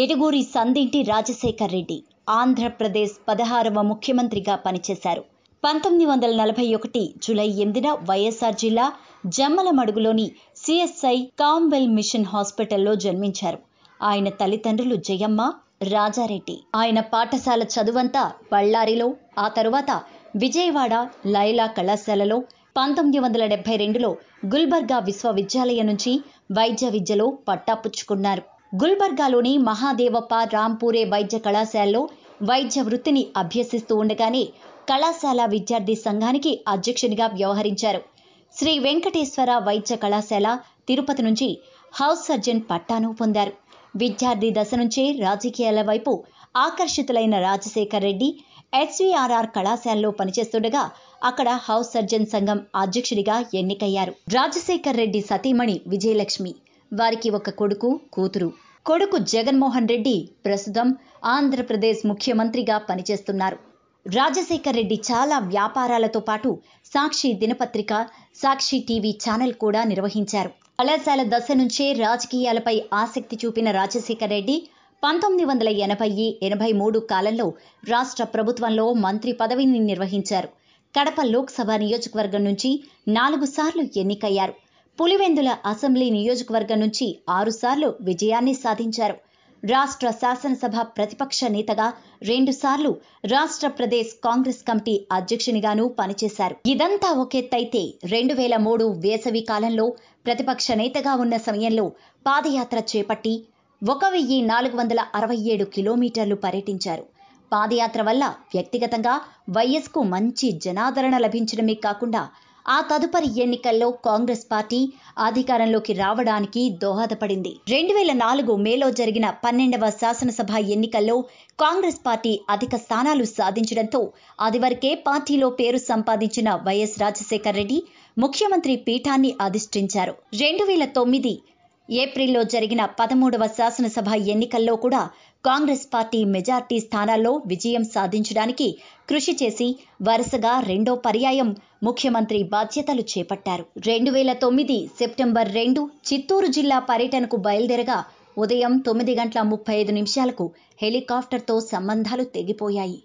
ఏడుగూరి సందింటి రాజశేఖర్ రెడ్డి ఆంధ్రప్రదేశ్ పదహారవ ముఖ్యమంత్రిగా పనిచేశారు పంతొమ్మిది వందల నలభై ఒకటి జూలై ఎనిమిదిన వైఎస్ఆర్ జిల్లా జమ్మలమడుగులోని సిఎస్ఐ కామ్వెల్ మిషన్ హాస్పిటల్లో జన్మించారు ఆయన తల్లిదండ్రులు జయమ్మ రాజారెడ్డి ఆయన పాఠశాల చదువంతా బళ్ళారిలో ఆ తరువాత విజయవాడ లైలా కళాశాలలో పంతొమ్మిది వందల డెబ్బై రెండులో గుల్బర్గా విశ్వవిద్యాలయం నుంచి వైద్య విద్యలో పట్టాపుచ్చుకున్నారు గుల్బర్గాలోని మహాదేవప్ప రాంపూరే వైద్య కళాశాలలో వైద్య వృత్తిని అభ్యసిస్తూ ఉండగానే కళాశాల విద్యార్థి సంఘానికి అధ్యక్షునిగా వ్యవహరించారు శ్రీ వెంకటేశ్వర వైద్య కళాశాల తిరుపతి నుంచి హౌస్ సర్జన్ పట్టాను పొందారు విద్యార్థి దశ నుంచే రాజకీయాల వైపు ఆకర్షితులైన రాజశేఖర్ రెడ్డి హెచ్విఆర్ఆర్ కళాశాలలో పనిచేస్తుండగా అక్కడ హౌస్ సర్జన్ సంఘం అధ్యక్షుడిగా ఎన్నికయ్యారు రాజశేఖర్ రెడ్డి సతీమణి విజయలక్ష్మి వారికి ఒక కొడుకు కూతురు కొడుకు జగన్మోహన్ రెడ్డి ప్రస్తుతం ఆంధ్రప్రదేశ్ ముఖ్యమంత్రిగా పనిచేస్తున్నారు రాజశేఖర్ రెడ్డి చాలా వ్యాపారాలతో పాటు సాక్షి దినపత్రిక సాక్షి టీవీ ఛానల్ కూడా నిర్వహించారు కళాశాల దశ నుంచే రాజకీయాలపై ఆసక్తి చూపిన రాజశేఖర్ రెడ్డి పంతొమ్మిది వందల ఎనభై ఎనభై మూడు కాలంలో రాష్ట్ర ప్రభుత్వంలో మంత్రి పదవిని నిర్వహించారు కడప లోక్సభ నియోజకవర్గం నుంచి నాలుగు సార్లు ఎన్నికయ్యారు పులివెందుల అసెంబ్లీ నియోజకవర్గం నుంచి ఆరుసార్లు విజయాన్ని సాధించారు రాష్ట్ర శాసనసభ ప్రతిపక్ష నేతగా రెండుసార్లు రాష్ట్ర ప్రదేశ్ కాంగ్రెస్ కమిటీ అధ్యక్షునిగాను పనిచేశారు ఇదంతా ఒకెత్తైతే రెండు వేల మూడు వేసవి కాలంలో ప్రతిపక్ష నేతగా ఉన్న సమయంలో పాదయాత్ర చేపట్టి ఒక వెయ్యి నాలుగు వందల అరవై ఏడు కిలోమీటర్లు పర్యటించారు పాదయాత్ర వల్ల వ్యక్తిగతంగా వైఎస్కు మంచి జనాదరణ లభించడమే కాకుండా ఆ తదుపరి ఎన్నికల్లో కాంగ్రెస్ పార్టీ అధికారంలోకి రావడానికి దోహదపడింది రెండు వేల నాలుగు మేలో జరిగిన పన్నెండవ శాసనసభ ఎన్నికల్లో కాంగ్రెస్ పార్టీ అధిక స్థానాలు సాధించడంతో అదివరకే పార్టీలో పేరు సంపాదించిన వైఎస్ రాజశేఖర రెడ్డి ముఖ్యమంత్రి పీఠాన్ని అధిష్ఠించారు రెండు వేల తొమ్మిది ఏప్రిల్లో జరిగిన పదమూడవ శాసనసభ ఎన్నికల్లో కూడా కాంగ్రెస్ పార్టీ మెజార్టీ స్థానాల్లో విజయం సాధించడానికి కృషి చేసి వరుసగా రెండో పర్యాయం ముఖ్యమంత్రి బాధ్యతలు చేపట్టారు రెండు వేల తొమ్మిది సెప్టెంబర్ రెండు చిత్తూరు జిల్లా పర్యటనకు బయలుదేరగా ఉదయం తొమ్మిది గంటల ముప్పై ఐదు నిమిషాలకు హెలికాప్టర్తో సంబంధాలు తెగిపోయాయి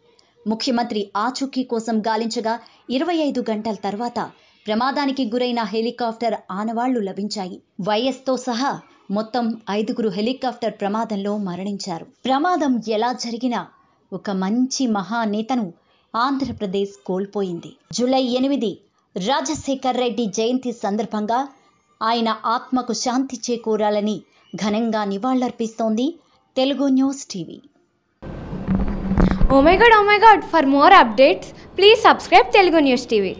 ముఖ్యమంత్రి ఆచూకీ కోసం గాలించగా ఇరవై ఐదు గంటల తర్వాత ప్రమాదానికి గురైన హెలికాప్టర్ ఆనవాళ్లు లభించాయి వైఎస్తో సహా మొత్తం ఐదుగురు హెలికాప్టర్ ప్రమాదంలో మరణించారు ప్రమాదం ఎలా జరిగినా ఒక మంచి మహానేతను ఆంధ్రప్రదేశ్ కోల్పోయింది జూలై ఎనిమిది రాజశేఖర్ రెడ్డి జయంతి సందర్భంగా ఆయన ఆత్మకు శాంతి చేకూరాలని ఘనంగా నివాళులర్పిస్తోంది తెలుగు న్యూస్ టీవీ ఓమేగాడ్ ఓమేగాడ్ for more updates please subscribe Telugu news TV